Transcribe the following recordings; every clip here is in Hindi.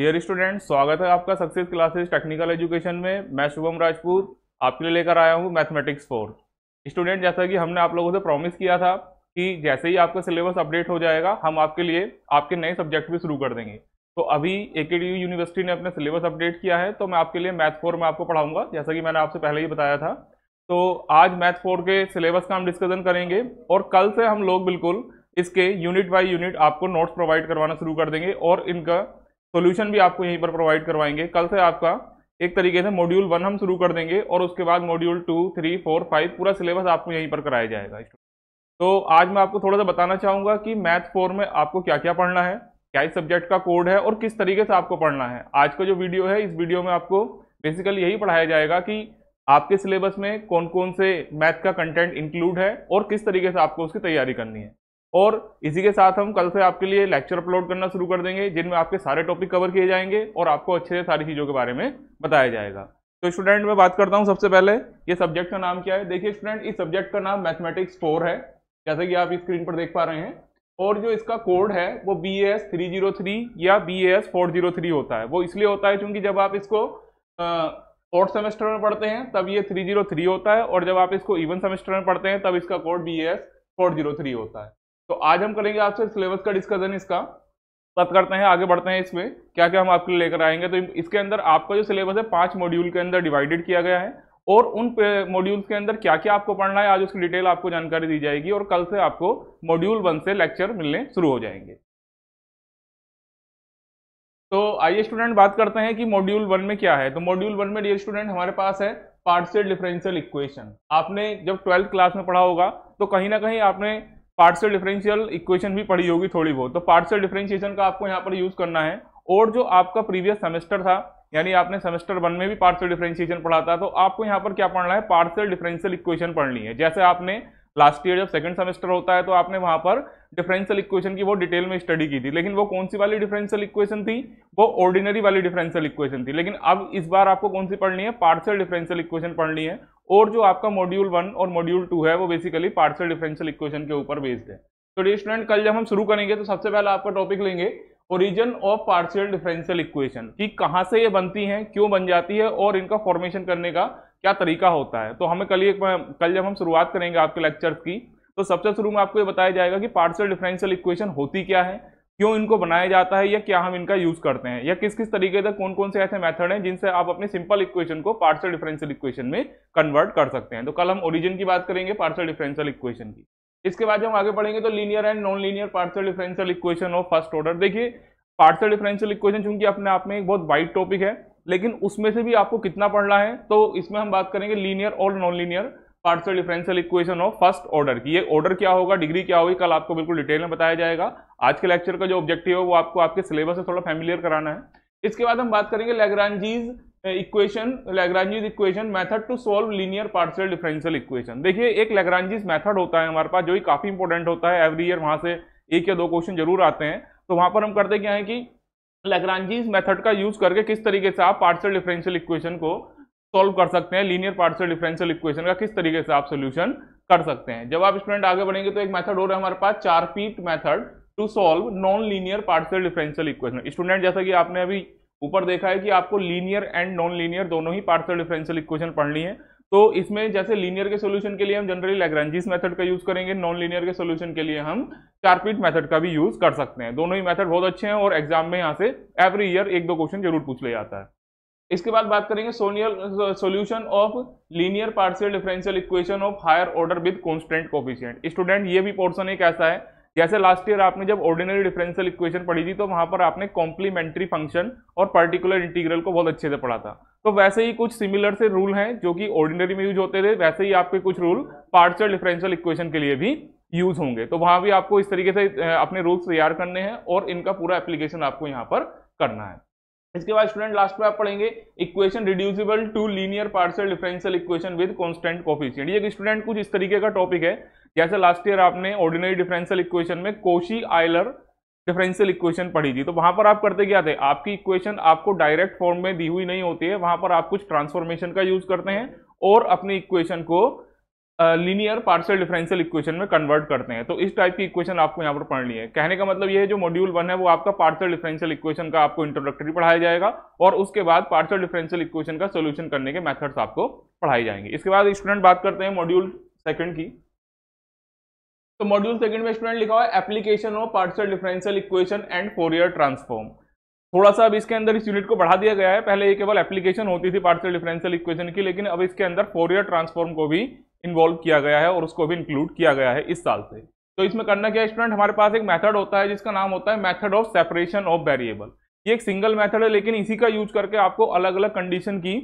डियर स्टूडेंट स्वागत है आपका सक्सेस क्लासेस टेक्निकल एजुकेशन में मैं शुभम राजपूत आपके लिए लेकर आया हूँ मैथमेटिक्स फोर स्टूडेंट जैसा कि हमने आप लोगों से प्रॉमिस किया था कि जैसे ही आपका सिलेबस अपडेट हो जाएगा हम आपके लिए आपके नए सब्जेक्ट भी शुरू कर देंगे तो अभी ए डी यूनिवर्सिटी ने अपना सिलेबस अपडेट किया है तो मैं आपके लिए मैथ फोर में आपको पढ़ाऊंगा जैसा कि मैंने आपसे पहले ही बताया था तो आज मैथ फोर के सिलेबस का हम डिस्कशन करेंगे और कल से हम लोग बिल्कुल इसके यूनिट बाई यूनिट आपको नोट्स प्रोवाइड करवाना शुरू कर देंगे और इनका सोल्यूशन भी आपको यहीं पर प्रोवाइड करवाएंगे कल से आपका एक तरीके से मॉड्यूल वन हम शुरू कर देंगे और उसके बाद module two three four five पूरा सिलेबस आपको यहीं पर कराया जाएगा तो आज मैं आपको थोड़ा सा बताना चाहूँगा कि मैथ फोर में आपको क्या क्या पढ़ना है क्या इस सब्जेक्ट का कोड है और किस तरीके से आपको पढ़ना है आज का जो वीडियो है इस वीडियो में आपको बेसिकली यही पढ़ाया जाएगा कि आपके सिलेबस में कौन कौन से मैथ का कंटेंट इंक्लूड है और किस तरीके से आपको उसकी तैयारी करनी है और इसी के साथ हम कल से आपके लिए लेक्चर अपलोड करना शुरू कर देंगे जिनमें आपके सारे टॉपिक कवर किए जाएंगे और आपको अच्छे से सारी चीज़ों के बारे में बताया जाएगा तो स्टूडेंट मैं बात करता हूँ सबसे पहले ये सब्जेक्ट का नाम क्या है देखिए स्टूडेंट इस सब्जेक्ट का नाम मैथमेटिक्स फोर है जैसे कि आप स्क्रीन पर देख पा रहे हैं और जो इसका कोड है वो B S three zero three या B S four zero three होता है वो इसलिए होता है क्योंकि जब आप इसको फोर्थ सेमेस्टर में पढ़ते हैं तब ये थ्री जीरो थ्री होता है और जब आप इसको इवन सेमेस्टर में पढ़ते हैं तब इसका code B S four zero three होता है तो आज हम करेंगे आपसे सिलेबस का डिस्कशन इसका बात करते हैं आगे बढ़ते हैं इसमें क्या क्या हम आपके लिए लेकर आएंगे तो इसके अंदर आपका जो सिलेबस है पांच मॉड्यूल के अंदर डिवाइडेड किया गया है और उन मॉड्यूल्स के अंदर क्या क्या आपको पढ़ना है आज उसकी डिटेल आपको जानकारी दी जाएगी और कल से आपको मॉड्यूल वन से लेक्चर मिलने शुरू हो जाएंगे तो आइए स्टूडेंट बात करते हैं कि मॉड्यूल वन में क्या है तो मॉड्यूल वन में डियर स्टूडेंट हमारे पास है पार्शियल डिफरेंशियल इक्वेशन आपने जब ट्वेल्थ क्लास में पढ़ा होगा तो कहीं ना कहीं आपने पार्शियल डिफरेंशियल इक्वेशन भी पढ़ी होगी थोड़ी बहुत तो पार्शियल डिफरेंशिएशन का आपको यहाँ पर यूज करना है और जो आपका प्रीवियस सेमेस्टर था यानी आपने सेमेस्टर वन में भी पार्शियल डिफरेंशिएशन पढ़ा था तो आपको यहाँ पर क्या पढ़ना है पार्शियल डिफरेंशियल इक्वेशन पढ़नी है जैसे आपने लास्ट ईयर जब सेकंड सेमेस्टर होता है तो आपने वहां पर डिफरेंशियल इक्वेशन की वो डिटेल में स्टडी की थी लेकिन वो कौन सी वाली डिफरेंशियल इक्वेशन थी वो ऑर्डिनरी वाली डिफरेंशियल इक्वेशन थी लेकिन अब इस बार आपको कौन सी पढ़नी है पार्सल डिफरेंशियल इक्वेशन पढ़नी है और जो आपका मॉड्यूल वन और मॉड्यूल टू है वो बेसिकली पार्सल डिफरेंशियल इक्वेशन के ऊपर बेस्ड है तो डे स्टूडेंट कल जब हम शुरू करेंगे तो सबसे पहले आपका टॉपिक लेंगे origin of partial differential equation कि कहाँ से ये बनती हैं क्यों बन जाती है और इनका फॉर्मेशन करने का क्या तरीका होता है तो हमें कल एक कल जब हम शुरुआत करेंगे आपके लेक्चर्स की तो सबसे शुरू में आपको ये बताया जाएगा कि पार्सल डिफरेंशियल इक्वेशन होती क्या है क्यों इनको बनाया जाता है या क्या हम इनका यूज़ करते हैं या किस किस तरीके से कौन कौन से ऐसे मेथड हैं जिनसे आप अपने सिंपल इक्वेशन को पार्सल डिफरेंशियल इक्वेशन में कन्वर्ट कर सकते हैं तो कल हम ओरिजिन की बात करेंगे पार्सल डिफरेंशियल इक्वेशन की इसके बाद हम आगे बढ़ेंगे तो linear and non linear partial differential equation of first order देखिए पार्सल डिफरेंशियल इक्वेशन चूंकि अपने आप में एक बहुत वाइड टॉपिक है लेकिन उसमें से भी आपको कितना पढ़ना है तो इसमें हम बात करेंगे लीनियर और non linear partial differential equation of first order की ये ऑर्डर क्या होगा डिग्री क्या होगी कल आपको बिल्कुल डिटेल में बताया जाएगा आज के लेक्चर का जो ऑब्जेक्टिव है वो आपको आपके सिलेबस से थोड़ा फैमिलियर कराना है इसके बाद हम बात करेंगे Lagrange's equation Lagrange's equation method to solve linear partial differential equation देखिए एक लेग्रांजीज मैथड होता है हमारे पास जो कि काफी इंपॉर्टेंट होता है एवरी ईयर वहां से एक या दो क्वेश्चन जरूर आते हैं तो वहां पर हम करते क्या है कि लेग्रांजीज मेथड का यूज करके किस तरीके से आप पार्शियल डिफरेंशियल इक्वेशन को सॉल्व कर सकते हैं लीनियर पार्शियल डिफरेंशियल इक्वेशन का किस तरीके से आप सोल्यूशन कर सकते हैं जब आप स्टूडेंट आगे बढ़ेंगे तो एक मेथड और है हमारे पास Charpit method to solve non linear partial differential equation student जैसा कि आपने अभी ऊपर देखा है कि आपको लीनियर एंड नॉन लीनियर दोनों ही पार्शियल डिफरेंशियल इक्वेशन पढ़नी है तो इसमें जैसे लीनियर के सोल्यूशन के लिए हम जनरली लैग्रेंजिस मेथड का यूज करेंगे नॉन लीनियर के सोल्यूशन के लिए हम चारपीट मेथड का भी यूज कर सकते हैं दोनों ही मेथड बहुत अच्छे हैं और एग्जाम में यहाँ से एवरी ईयर एक दो क्वेश्चन जरूर पूछ ले जाता है इसके बाद बात करेंगे सोनियर solution of linear partial differential equation of higher order with constant coefficient student ये भी पोर्सन एक ऐसा है जैसे लास्ट ईयर आपने जब ऑर्डिनरी डिफरेंशियल इक्वेशन पढ़ी थी तो वहां पर आपने कॉम्प्लीमेंट्री फंक्शन और पर्टिकुलर इंटीग्रल को बहुत अच्छे से पढ़ा था तो वैसे ही कुछ सिमिलर से रूल हैं जो कि ऑर्डिनरी में यूज होते थे वैसे ही आपके कुछ रूल पार्शियल डिफरेंशियल इक्वेशन के लिए भी यूज होंगे तो वहां भी आपको इस तरीके से अपने रूल्स तैयार करने हैं और इनका पूरा एप्लीकेशन आपको यहाँ पर करना है इसके बाद स्टूडेंट लास्ट में आप पढ़ेंगे equation reducible to linear partial differential equation with constant coefficient ये स्टूडेंट कुछ इस तरीके का टॉपिक है जैसे लास्ट ईयर आपने ऑर्डिनरी डिफरेंशियल इक्वेशन में कोशी आयलर डिफरेंशियल इक्वेशन पढ़ी थी तो वहां पर आप करते क्या थे आपकी इक्वेशन आपको डायरेक्ट फॉर्म में दी हुई नहीं होती है वहां पर आप कुछ ट्रांसफॉर्मेशन का यूज करते हैं और अपनी इक्वेशन को लीनियर पार्शियल डिफरेंशियल इक्वेशन में कन्वर्ट करते हैं तो इस टाइप की इक्वेशन आपको यहाँ पर पढ़नी है कहने का मतलब ये है जो मॉड्यूल वन है वो आपका पार्शियल डिफरेंशियल इक्वेशन का आपको इंट्रोडक्टरी पढ़ाया जाएगा और उसके बाद पार्शियल डिफरेंशियल इक्वेशन का सोल्यूशन करने के मैथड्स आपको पढ़ाए जाएंगे इसके बाद स्टूडेंट बात करते हैं मॉड्यूल सेकंड की तो मॉड्यूल सेकंड में स्टूडेंट लिखा हुआ है application of partial differential equation and Fourier transform थोड़ा सा अब इसके अंदर इस यूनिट को बढ़ा दिया गया है पहले ये केवल एप्लीकेशन होती थी पार्शियल डिफरेंशियल इक्वेशन की लेकिन अब इसके अंदर फोरियर ट्रांसफॉर्म को भी इन्वॉल्व किया गया है और उसको भी इंक्लूड किया गया है इस साल से तो इसमें करना क्या स्टूडेंट हमारे पास एक मैथड होता है जिसका नाम होता है method of separation of variable ये एक सिंगल मैथड है लेकिन इसी का यूज करके आपको अलग अलग कंडीशन की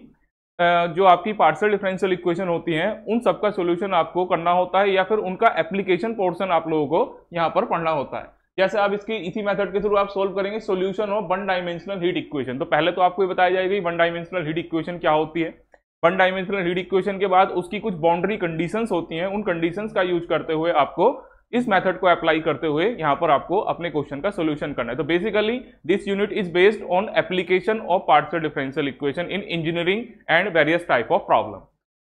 जो आपकी पार्सल डिफरेंशियल इक्वेशन होती हैं उन सबका सोल्यूशन आपको करना होता है या फिर उनका एप्लीकेशन पोर्सन आप लोगों को यहाँ पर पढ़ना होता है जैसे आप इसकी इसी मेथड के थ्रू आप सोल्व करेंगे solution of one dimensional heat equation तो पहले तो आपको ये बताया जाएगा वन डायमेंशनल हीट इक्वेशन क्या होती है वन डायमेंशनल हीट इक्वेशन के बाद उसकी कुछ बाउंड्री कंडीशंस होती हैं उन कंडीशंस का यूज करते हुए आपको इस मेथड को अप्लाई करते हुए यहां पर आपको अपने क्वेश्चन का सोल्यूशन करना है तो basically this unit is based on application of partial differential equation in engineering and various type of problem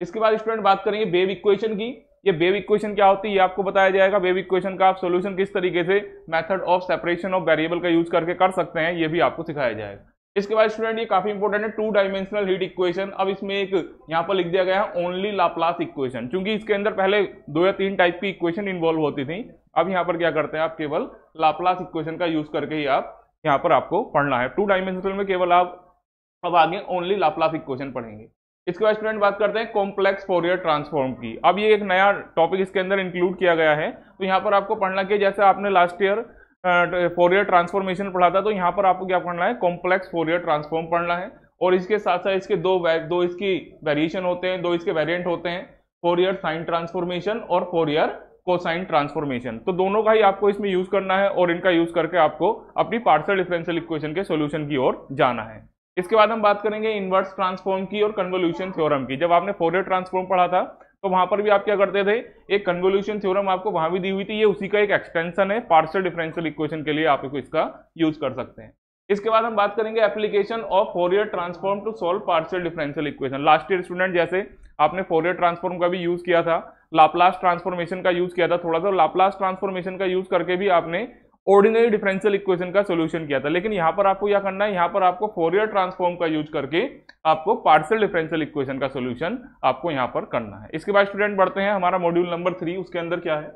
इसके बाद स्टूडेंट बात करेंगे बेव इक्वेशन की ये बेव इक्वेशन क्या होती है ये आपको बताया जाएगा बेव इक्वेशन का आप सोल्यूशन किस तरीके से method of separation of variable का यूज करके कर सकते हैं ये भी आपको सिखाया जाएगा इसके बाद स्टूडेंट ये काफी इंपॉर्टेंट है टू डायमेंशनल हीट इक्वेशन अब इसमें एक यहाँ पर लिख दिया गया है ओनली लाप्लास इक्वेशन क्योंकि इसके अंदर पहले दो या तीन टाइप की इक्वेशन इन्वॉल्व होती थी अब यहाँ पर क्या करते हैं आप केवल लाप्लास इक्वेशन का यूज करके ही आप यहाँ पर आपको पढ़ना है टू डायमेंशनल में केवल आप अब आगे ओनली लाप्लास इक्वेशन पढ़ेंगे इसके बाद स्टूडेंट बात करते हैं कॉम्प्लेक्स फोरियर ट्रांसफॉर्म की अब ये एक नया टॉपिक इसके अंदर इंक्लूड किया गया है तो यहाँ पर आपको पढ़ना कि जैसे आपने लास्ट ईयर फोरियर ट्रांसफॉर्मेशन पढ़ा था तो यहाँ पर आपको क्या पढ़ना है कॉम्प्लेक्स फोरियर ट्रांसफॉर्म पढ़ना है और इसके साथ साथ इसके दो दो इसकी वेरिएशन होते हैं दो इसके वेरिएंट होते हैं फोरियर साइन ट्रांसफॉर्मेशन और फोरियर कोसाइन ट्रांसफॉर्मेशन तो दोनों का ही आपको इसमें यूज करना है और इनका यूज करके आपको अपनी पार्सल डिफरेंशियल इक्वेशन के सोल्यूशन की ओर जाना है इसके बाद हम बात करेंगे इन्वर्स ट्रांसफॉर्म की और कन्वोल्यूशन थ्योरम की जब आपने फोरियर ट्रांसफॉर्म पढ़ा था तो वहां पर भी आप क्या करते थे एक कन्वोल्यूशन थ्योरम आपको वहां भी दी हुई थी ये उसी का एक एक्सटेंशन है पार्शियल डिफरेंशियल इक्वेशन के लिए आप इसका यूज कर सकते हैं इसके बाद हम बात करेंगे application of Fourier transform to solve partial differential equation last year student जैसे आपने फोरियर ट्रांसफॉर्म का भी यूज किया था लाप्लास ट्रांसफॉर्मेशन का यूज किया था थोड़ा सा लाप्लास ट्रांसफॉर्मेशन का यूज करके भी आपने ऑर्डिनरी डिफरेंशियल इक्वेशन का सोल्यूशन किया था लेकिन यहां पर आपको यह करना है यहां पर आपको फोरियर ट्रांसफॉर्म का यूज करके आपको पार्सल डिफरेंशियल इक्वेशन का सोल्यूशन आपको यहां पर करना है इसके बाद स्टूडेंट बढ़ते हैं हमारा मॉड्यूल नंबर थ्री उसके अंदर क्या है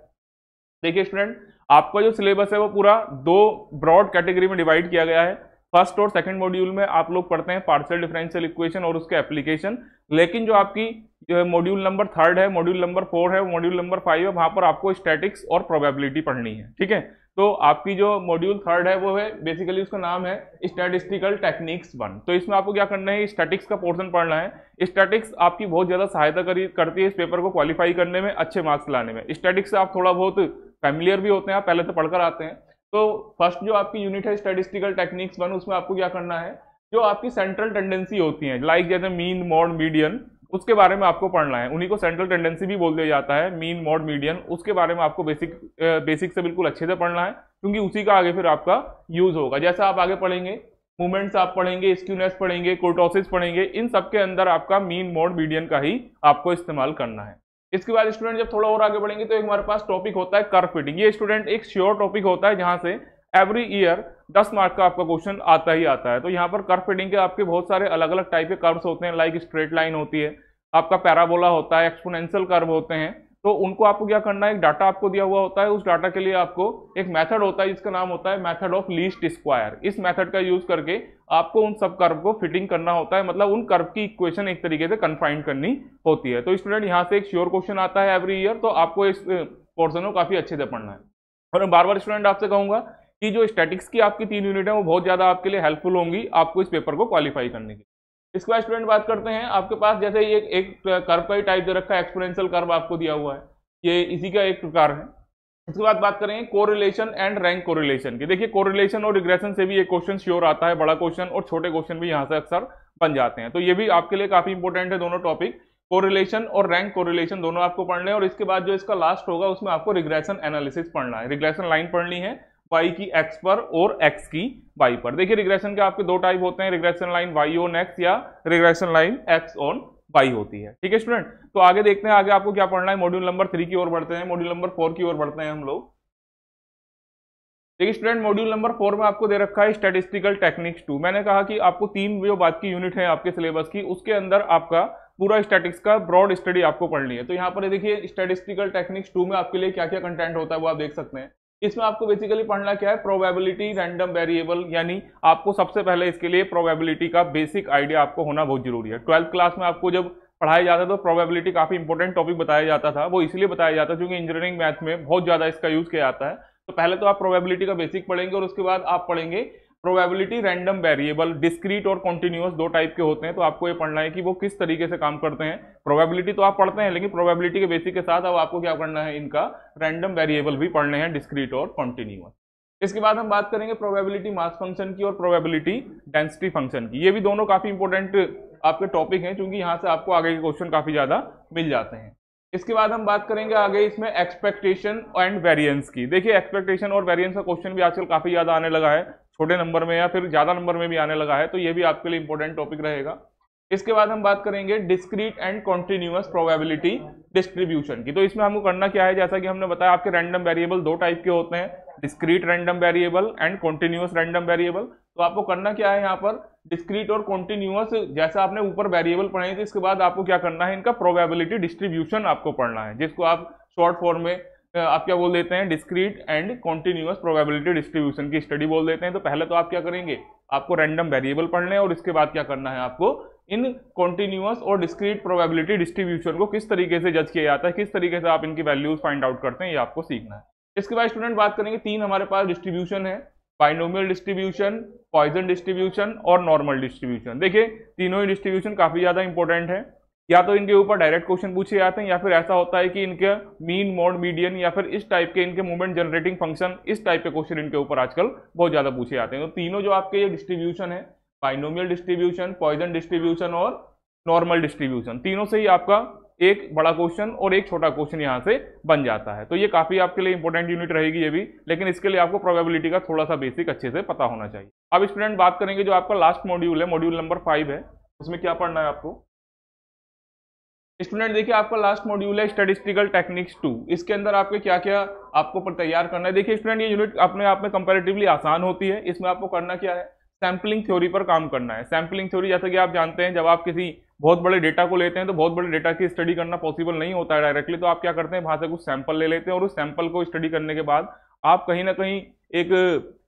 देखिए स्टूडेंट आपका जो सिलेबस है वो पूरा दो ब्रॉड कैटेगरी में डिवाइड किया गया है फर्स्ट और सेकंड मॉड्यूल में आप लोग पढ़ते हैं पार्सल डिफरेंशियल इक्वेशन और उसके एप्लीकेशन लेकिन जो आपकी जो है मॉड्यूल नंबर थर्ड है मॉड्यूल नंबर फोर है मॉड्यूल नंबर फाइव है वहां पर आपको स्टैटिक्स और प्रोबेबिलिटी पढ़नी है ठीक है तो आपकी जो मॉड्यूल थर्ड है वो है बेसिकली उसका नाम है स्टैटिस्टिकल टेक्निक्स वन तो इसमें आपको क्या करना है स्टैटिक्स का पोर्शन पढ़ना है स्टैटिक्स आपकी बहुत ज़्यादा सहायता करी करती है इस पेपर को क्वालिफाई करने में अच्छे मार्क्स लाने में स्टैटिक्स से आप थोड़ा बहुत फैमिलियर भी होते हैं आप पहले तो पढ़कर आते हैं तो फर्स्ट जो आपकी यूनिट है स्टैटिस्टिकल टेक्निक्स वन उसमें आपको क्या करना है जो आपकी सेंट्रल टेंडेंसी होती हैं लाइक जैसे मीन मॉड मीडियन उसके बारे में आपको पढ़ना है उन्हीं को सेंट्रल टेंडेंसी भी बोल दिया जाता है मीन मॉड मीडियन उसके बारे में आपको बेसिक बेसिक से बिल्कुल अच्छे से पढ़ना है क्योंकि उसी का आगे फिर आपका यूज होगा जैसा आप आगे पढ़ेंगे मूवमेंट्स आप पढ़ेंगे स्क्यूनेस पढ़ेंगे कोटोसिस पढ़ेंगे इन सब के अंदर आपका मीन मॉड मीडियन का ही आपको इस्तेमाल करना है इसके बाद स्टूडेंट जब थोड़ा और आगे बढ़ेंगे तो एक हमारे पास टॉपिक होता है कर फिटिंग ये स्टूडेंट एक श्योर टॉपिक होता है जहाँ से एवरी ईयर 10 मार्क का आपका क्वेश्चन आता ही आता है तो यहाँ पर कर्व फिटिंग के आपके बहुत सारे अलग अलग टाइप के कर्व्स होते हैं लाइक स्ट्रेट लाइन होती है आपका पैराबोला होता है एक्सपोनेंशियल कर्व होते हैं तो उनको आपको क्या करना है एक डाटा आपको दिया हुआ होता है उस डाटा के लिए आपको एक मेथड होता है जिसका नाम होता है मेथड ऑफ लीस्ट स्क्वायर इस मेथड का यूज करके आपको उन सब कर्व को फिटिंग करना होता है मतलब उन कर्व की इक्वेशन एक तरीके से कन्फाइंड करनी होती है तो स्टूडेंट यहाँ से एक श्योर क्वेश्चन आता है एवरी ईयर तो आपको इस पोर्सन को काफी अच्छे से पढ़ना है और बार बार स्टूडेंट आपसे कहूंगा कि जो स्टैटिक्स की आपकी तीन यूनिट है वो बहुत ज़्यादा आपके लिए हेल्पफुल होंगी आपको इस पेपर को क्वालिफाई करने की इसके बाद स्टूडेंट बात करते हैं आपके पास जैसे ये एक कर्व का ही टाइप दे रखा है एक्सपोनेंशियल कर्व आपको दिया हुआ है ये इसी का एक प्रकार है इसके बाद बात करेंगे कोरिलेशन एंड रैंक कोरिलेशन की देखिए कोरिलेशन और रिग्रेशन से भी एक क्वेश्चन श्योर आता है बड़ा क्वेश्चन और छोटे क्वेश्चन भी यहाँ से अक्सर बन जाते हैं तो ये भी आपके लिए काफ़ी इंपॉर्टेंट है दोनों टॉपिक कोरिलेशन और रैंक कोरिलेशन दोनों आपको पढ़ने हैं और इसके बाद जो इसका लास्ट होगा उसमें आपको रिग्रेशन एनालिसिस पढ़ना है रिग्रेशन लाइन पढ़नी है वाई की एक्स पर और एक्स की वाई पर देखिए रिग्रेशन के आपके दो टाइप होते हैं regression line Y on X या regression line X on Y होती है ठीक है स्टूडेंट तो आगे देखते हैं आगे आपको क्या पढ़ना है मॉड्यूल नंबर थ्री की ओर बढ़ते हैं मॉड्यूल नंबर फोर की ओर बढ़ते हैं हम लोग देखिए स्टूडेंट मॉड्यूल नंबर फोर में आपको दे रखा है स्टेटिस्टिकल टेक्निक्स टू मैंने कहा कि आपको तीन जो बात की यूनिट है आपके सिलेबस की उसके अंदर आपका पूरा स्टैटिक्स का ब्रॉड स्टडी आपको पढ़नी है तो यहाँ पर देखिए स्टेटिस्टिकल टेक्निक्स टू में आपके लिए क्या क्या कंटेंट होता है वो आप देख सकते हैं इसमें आपको बेसिकली पढ़ना क्या है प्रोबेबिलिटी रैंडम वेरिएबल यानी आपको सबसे पहले इसके लिए प्रोबेबिलिटी का बेसिक आइडिया आपको होना बहुत जरूरी है ट्वेल्थ क्लास में आपको जब पढ़ाया जाता था तो प्रोबेबिलिटी काफ़ी इंपॉर्टेंट टॉपिक बताया जाता था वो इसलिए बताया जाता है क्योंकि इंजीनियरिंग मैथ में बहुत ज़्यादा इसका यूज़ किया जाता है तो पहले तो आप प्रोबेबिलिटी का बेसिक पढ़ेंगे और उसके बाद आप पढ़ेंगे प्रोबेबिलिटी रैंडम वेरिएबल डिस्क्रीट और कॉन्टिन्यूस दो टाइप के होते हैं तो आपको ये पढ़ना है कि वो किस तरीके से काम करते हैं प्रोबेबिलिटी तो आप पढ़ते हैं लेकिन प्रोबेबिलिटी के बेसिक के साथ अब आपको क्या करना है इनका रैंडम वेरिएबल भी पढ़ने हैं डिस्क्रीट और कॉन्टिन्यूस इसके बाद हम बात करेंगे प्रोबेबिलिटी मास फंक्शन की और प्रोबेबिलिटी डेंसिटी फंक्शन की ये भी दोनों काफ़ी इंपॉर्टेंट आपके टॉपिक हैं क्योंकि यहाँ से आपको आगे के क्वेश्चन काफ़ी ज़्यादा मिल जाते हैं इसके बाद हम बात करेंगे आगे इसमें एक्सपेक्टेशन एंड वेरिएंस की देखिए एक्सपेक्टेशन और वेरिएंस का क्वेश्चन भी आजकल काफ़ी ज़्यादा आने लगा है छोटे नंबर में या फिर ज़्यादा नंबर में भी आने लगा है तो ये भी आपके लिए इंपॉर्टेंट टॉपिक रहेगा इसके बाद हम बात करेंगे discrete and continuous probability distribution की तो इसमें हमको करना क्या है जैसा कि हमने बताया आपके रैंडम वेरिएबल दो टाइप के होते हैं discrete random variable and continuous random variable तो आपको करना क्या है यहाँ पर डिस्क्रीट और कॉन्टिन्यूस जैसा आपने ऊपर वेरिएबल पढ़े थे इसके बाद आपको क्या करना है इनका प्रोबेबिलिटी डिस्ट्रीब्यूशन आपको पढ़ना है जिसको आप शॉर्ट फॉर्म में आप क्या बोल देते हैं discrete and continuous probability distribution की स्टडी बोल देते हैं तो पहले तो आप क्या करेंगे आपको रैंडम वेरिएबल पढ़ने और इसके बाद क्या करना है आपको इन कॉन्टिन्यूस और डिस्क्रीट प्रोबेबिलिटी डिस्ट्रीब्यूशन को किस तरीके से जज किया जाता है किस तरीके से आप इनकी वैल्यूज फाइंड आउट करते हैं ये आपको सीखना है इसके बाद स्टूडेंट बात करेंगे तीन हमारे पास डिस्ट्रीब्यूशन है बाइनोमियल डिस्ट्रीब्यूशन पॉइजन डिस्ट्रीब्यूशन और नॉर्मल डिस्ट्रीब्यूशन देखिए तीनों ही डिस्ट्रीब्यूशन काफ़ी ज़्यादा इंपॉर्टेंट है या तो इनके ऊपर डायरेक्ट क्वेश्चन पूछे जाते हैं या फिर ऐसा होता है कि इनके मीन मोड मीडियन या फिर इस टाइप के इनके मूवमेंट जनरेटिंग फंक्शन इस टाइप के क्वेश्चन इनके ऊपर आजकल बहुत ज़्यादा पूछे जाते हैं तो तीनों जो आपके ये डिस्ट्रीब्यूशन है बाइनोमियल डिस्ट्रीब्यूशन पॉइजन डिस्ट्रीब्यूशन और नॉर्मल डिस्ट्रीब्यूशन तीनों से ही आपका एक बड़ा क्वेश्चन और एक छोटा क्वेश्चन यहाँ से बन जाता है तो ये काफ़ी आपके लिए इंपॉर्टेंट यूनिट रहेगी ये भी लेकिन इसके लिए आपको प्रोबेबिलिटी का थोड़ा सा बेसिक अच्छे से पता होना चाहिए अब स्टूडेंट बात करेंगे जो आपका लास्ट मॉड्यूल है मॉड्यूल नंबर फाइव है उसमें क्या पढ़ना है आपको स्टूडेंट देखिए आपका लास्ट मॉड्यूल है स्टेटिस्टिकल टेक्निक्स टू इसके अंदर आपके क्या क्या आपको तैयार करना है देखिए स्टूडेंट ये यूनिट अपने आप में कंपेरेटिवली आसान होती है इसमें आपको करना क्या है सैम्पलिंग थ्योरी पर काम करना है सैम्पलिंग थ्योरी जैसा कि आप जानते हैं जब आप किसी बहुत बड़े डेटा को लेते हैं तो बहुत बड़े डेटा की स्टडी करना पॉसिबल नहीं होता है डायरेक्टली तो आप क्या करते हैं वहाँ से कुछ सैंपल ले लेते हैं और उस सैंपल को स्टडी करने के बाद आप कहीं ना कहीं एक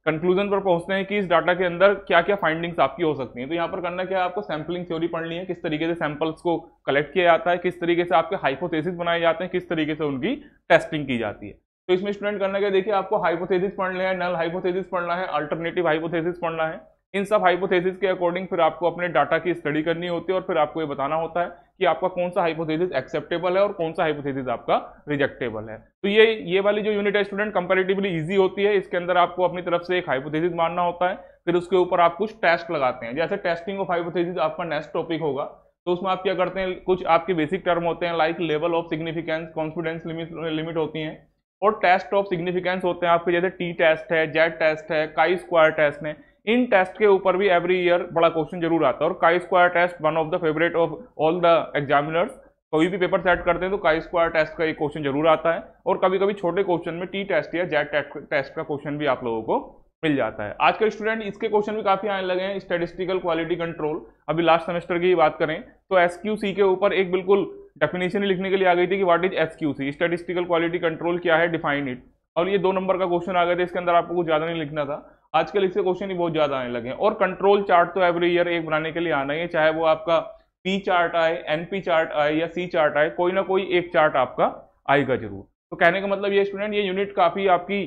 कंक्लूजन पर पहुंचते हैं कि इस डाटा के अंदर क्या क्या फाइंडिंग्स आपकी हो सकती हैं तो यहाँ पर करना क्या है आपको सैम्पलिंग थ्योरी पढ़नी है किस तरीके से सैंपल्स को कलेक्ट किया जाता है किस तरीके से आपके हाइपोथेसिस बनाए जाते हैं किस तरीके से उनकी टेस्टिंग की जाती है तो इसमें स्टूडेंट करना क्या देखिए आपको हाइपोथेसिस पढ़ना है नल हाइपोथेसिस पढ़ना है अल्टरनेटिव हाइपोथेसिस पढ़ना है इन सब हाइपोथेसिस के अकॉर्डिंग फिर आपको अपने डाटा की स्टडी करनी होती है और फिर आपको ये बताना होता है कि आपका कौन सा हाइपोथेसिस एक्सेप्टेबल है और कौन सा हाइपोथेसिस आपका रिजेक्टेबल है तो ये ये वाली जो यूनिट है स्टूडेंट कंपेरेटिवली ईजी होती है इसके अंदर आपको अपनी तरफ से एक हाइपोथेसिस मानना होता है फिर उसके ऊपर आप कुछ टेस्ट लगाते हैं जैसे टेस्टिंग ऑफ हाइपोथेसिस आपका नेक्स्ट टॉपिक होगा तो उसमें आप क्या करते हैं कुछ आपके बेसिक टर्म होते हैं like level of significance confidence limit होती हैं और टेस्ट ऑफ सिग्निफिकेंस होते हैं आपके जैसे टी टेस्ट है जेड टेस्ट है काई स्क्वायर टेस्ट है इन टेस्ट के ऊपर भी एवरी ईयर बड़ा क्वेश्चन जरूर आता है और chi square test one of the favourite of all the examiners कोई भी पेपर सेट करते हैं तो काई स्क्वायर टेस्ट का एक क्वेश्चन जरूर आता है और कभी कभी छोटे क्वेश्चन में टी टेस्ट या जेड टेस्ट का क्वेश्चन भी आप लोगों को मिल जाता है आज के स्टूडेंट इसके क्वेश्चन भी काफी आने लगे हैं स्टेटिस्टिकल क्वालिटी कंट्रोल अभी लास्ट सेमेस्टर की बात करें तो एस के ऊपर एक बिल्कुल डेफिनेशन लिखने के लिए आ गई थी कि what is S statistical quality control क्या है डिफाइन इट और ये दो नंबर का क्वेश्चन आ गया था इसके अंदर आपको कुछ ज़्यादा नहीं लिखना था आजकल इससे क्वेश्चन ही बहुत ज्यादा आने लगे हैं और कंट्रोल चार्ट तो एवरी ईयर एक बनाने के लिए आना ही है चाहे वो आपका पी चार्ट आए एनपी चार्ट आए या सी चार्ट आए कोई ना कोई एक चार्ट आपका आएगा जरूर तो कहने का मतलब ये स्टूडेंट ये यूनिट काफ़ी आपकी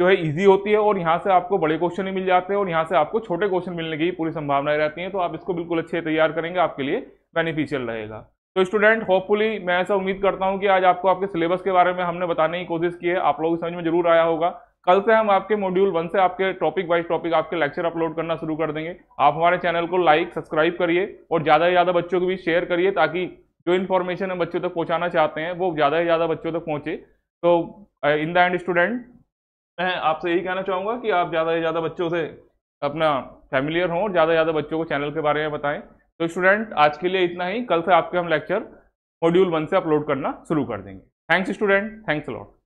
जो है इजी होती है और यहाँ से आपको बड़े क्वेश्चन ही मिल जाते हैं और यहाँ से आपको छोटे क्वेश्चन मिलने की पूरी संभावनाएं रहती हैं तो आप इसको बिल्कुल अच्छे तैयार करेंगे आपके लिए बेनिफिशियल रहेगा तो स्टूडेंट होपफुली मैं ऐसा उम्मीद करता हूँ कि आज आपको आपके सिलेबस के बारे में हमने बताने की कोशिश की है आप लोगों की समझ में जरूर आया होगा कल से हम आपके मॉड्यूल वन से आपके टॉपिक वाइज टॉपिक आपके लेक्चर अपलोड करना शुरू कर देंगे आप हमारे चैनल को लाइक सब्सक्राइब करिए और ज़्यादा से ज़्यादा बच्चों को भी शेयर करिए ताकि जो इन्फॉर्मेशन हम बच्चों तक पहुँचाना चाहते हैं वो ज़्यादा से ज़्यादा बच्चों तक पहुँचे तो इन द एंड स्टूडेंट मैं आपसे यही कहना चाहूँगा कि आप ज़्यादा से ज़्यादा बच्चों से अपना फैमिलियर हों और ज़्यादा से ज़्यादा बच्चों को चैनल के बारे में बताएं तो स्टूडेंट आज के लिए इतना ही कल से आपके हम लेक्चर मॉड्यूल वन से अपलोड करना शुरू कर देंगे थैंक्स स्टूडेंट थैंक्स लॉट